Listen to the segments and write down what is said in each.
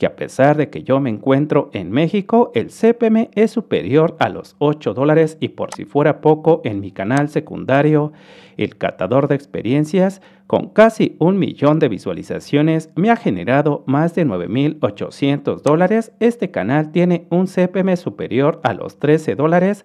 que a pesar de que yo me encuentro en México, el CPM es superior a los 8 dólares y por si fuera poco, en mi canal secundario, El Catador de Experiencias, con casi un millón de visualizaciones, me ha generado más de 9.800 dólares. Este canal tiene un CPM superior a los 13 dólares.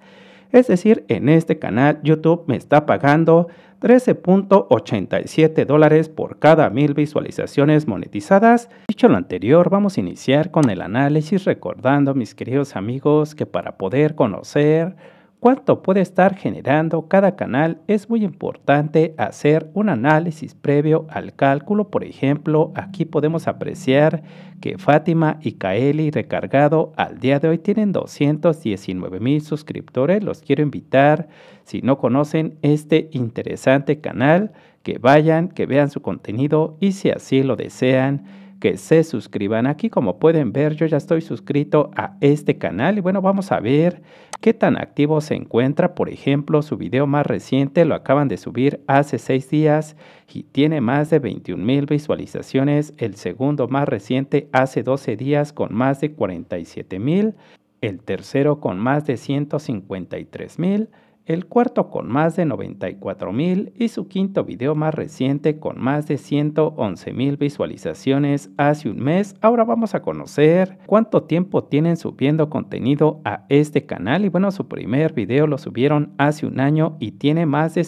Es decir, en este canal YouTube me está pagando 13.87 dólares por cada mil visualizaciones monetizadas. Dicho lo anterior, vamos a iniciar con el análisis recordando, mis queridos amigos, que para poder conocer cuánto puede estar generando cada canal, es muy importante hacer un análisis previo al cálculo. Por ejemplo, aquí podemos apreciar que Fátima y Kaeli recargado al día de hoy tienen 219 mil suscriptores. Los quiero invitar, si no conocen este interesante canal, que vayan, que vean su contenido y si así lo desean que se suscriban aquí. Como pueden ver, yo ya estoy suscrito a este canal y bueno, vamos a ver qué tan activo se encuentra. Por ejemplo, su video más reciente lo acaban de subir hace seis días y tiene más de 21 mil visualizaciones. El segundo más reciente hace 12 días con más de 47 mil. El tercero con más de 153 mil el cuarto con más de 94.000 y su quinto video más reciente con más de 111.000 visualizaciones hace un mes. Ahora vamos a conocer cuánto tiempo tienen subiendo contenido a este canal y bueno, su primer video lo subieron hace un año y tiene más de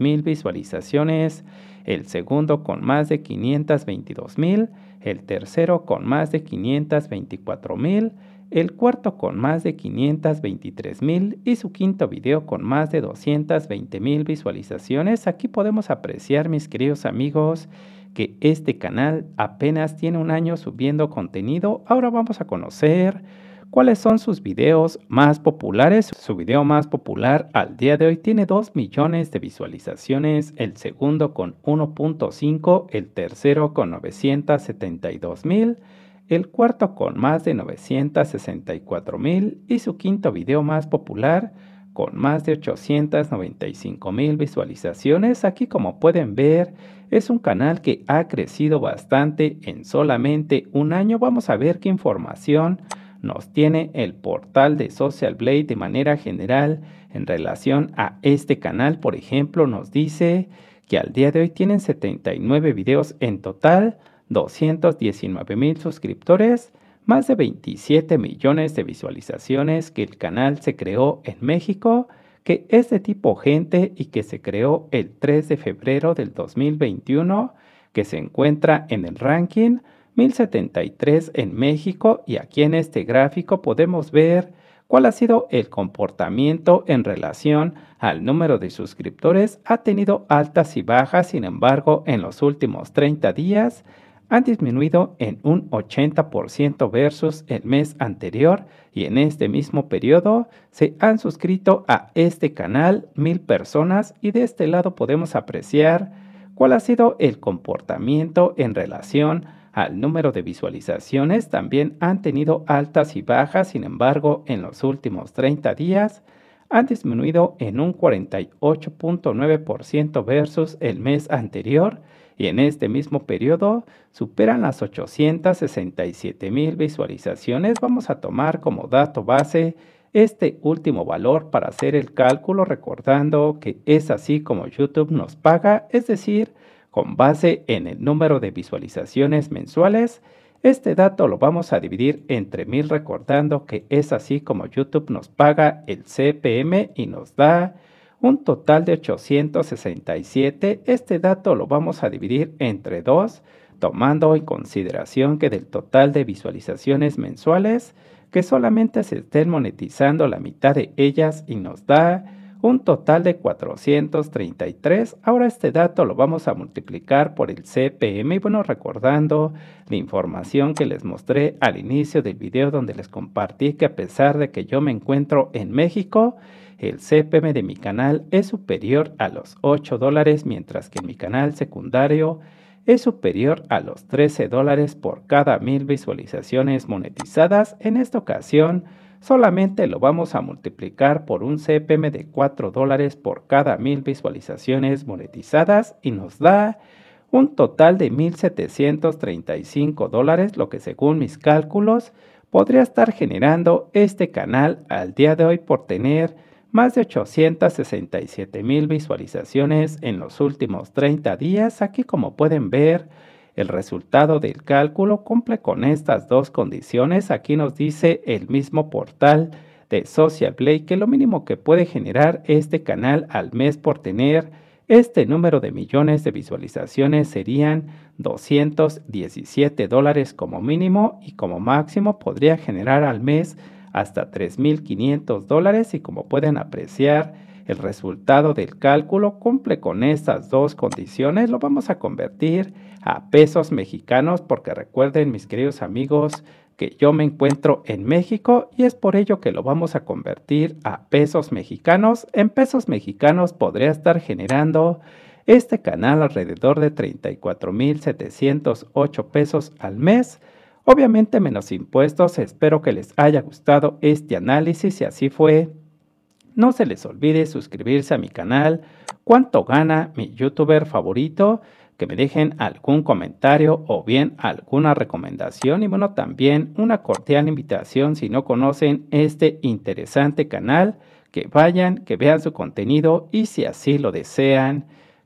mil visualizaciones, el segundo con más de mil. el tercero con más de 524.000, el cuarto con más de 523 mil y su quinto video con más de 220 mil visualizaciones. Aquí podemos apreciar, mis queridos amigos, que este canal apenas tiene un año subiendo contenido. Ahora vamos a conocer cuáles son sus videos más populares. Su video más popular al día de hoy tiene 2 millones de visualizaciones, el segundo con 1.5, el tercero con 972 mil el cuarto con más de 964 mil y su quinto video más popular con más de 895 mil visualizaciones. Aquí como pueden ver es un canal que ha crecido bastante en solamente un año. Vamos a ver qué información nos tiene el portal de Social Blade de manera general en relación a este canal. Por ejemplo, nos dice que al día de hoy tienen 79 videos en total, 219 mil suscriptores, más de 27 millones de visualizaciones que el canal se creó en México, que es de tipo gente y que se creó el 3 de febrero del 2021, que se encuentra en el ranking 1073 en México y aquí en este gráfico podemos ver cuál ha sido el comportamiento en relación al número de suscriptores. Ha tenido altas y bajas, sin embargo, en los últimos 30 días han disminuido en un 80% versus el mes anterior y en este mismo periodo se han suscrito a este canal mil personas y de este lado podemos apreciar cuál ha sido el comportamiento en relación al número de visualizaciones. También han tenido altas y bajas, sin embargo, en los últimos 30 días han disminuido en un 48.9% versus el mes anterior y en este mismo periodo superan las 867 mil visualizaciones. Vamos a tomar como dato base este último valor para hacer el cálculo recordando que es así como YouTube nos paga, es decir, con base en el número de visualizaciones mensuales. Este dato lo vamos a dividir entre mil recordando que es así como YouTube nos paga el CPM y nos da un total de 867. Este dato lo vamos a dividir entre dos, tomando en consideración que del total de visualizaciones mensuales, que solamente se estén monetizando la mitad de ellas y nos da un total de 433. Ahora este dato lo vamos a multiplicar por el CPM y bueno, recordando la información que les mostré al inicio del video donde les compartí que a pesar de que yo me encuentro en México, el CPM de mi canal es superior a los 8 dólares, mientras que en mi canal secundario es superior a los 13 dólares por cada mil visualizaciones monetizadas. En esta ocasión, solamente lo vamos a multiplicar por un CPM de 4 dólares por cada mil visualizaciones monetizadas y nos da un total de 1.735 dólares, lo que según mis cálculos podría estar generando este canal al día de hoy por tener más de 867 mil visualizaciones en los últimos 30 días. Aquí como pueden ver, el resultado del cálculo cumple con estas dos condiciones. Aquí nos dice el mismo portal de Social Play que lo mínimo que puede generar este canal al mes por tener este número de millones de visualizaciones serían 217 dólares como mínimo y como máximo podría generar al mes hasta 3.500 dólares y como pueden apreciar, el resultado del cálculo cumple con estas dos condiciones. Lo vamos a convertir a pesos mexicanos porque recuerden mis queridos amigos que yo me encuentro en México y es por ello que lo vamos a convertir a pesos mexicanos. En pesos mexicanos podría estar generando este canal alrededor de 34.708 pesos al mes Obviamente menos impuestos, espero que les haya gustado este análisis y así fue. No se les olvide suscribirse a mi canal, cuánto gana mi youtuber favorito, que me dejen algún comentario o bien alguna recomendación y bueno, también una cordial invitación si no conocen este interesante canal, que vayan, que vean su contenido y si así lo desean